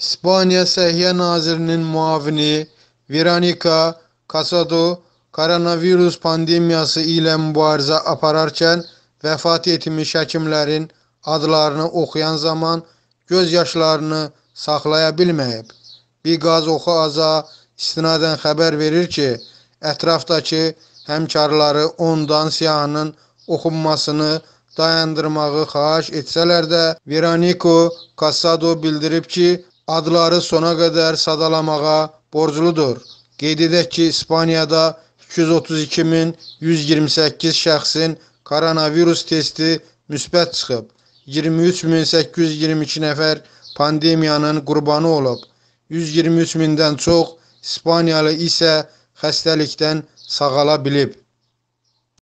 İspanya Səhiyyə Nazirinin müavini Veronika Casado koronavirus pandemiyası ilə mübarizə apararkən vəfat etmiş həkimlərin adlarını oxuyan zaman göz yaşlarını saxlaya bilməyib. Biqaz Oxu Aza istinadən xəbər verir ki, ətrafdakı həmkarları ondan siyahının oxunmasını dayandırmağı xahiş etsələr də, Veroniko Casado bildirib ki, adları sona qədər sadalamağa borcludur. Qeyd edək ki, İspaniyada 232128 şəxsin koronavirus testi müsbət çıxıb. 23822 nəfər pandemiyanın qurbanı olub. 123 mindən çox İspaniyalı isə xəstəlikdən sağala bilib.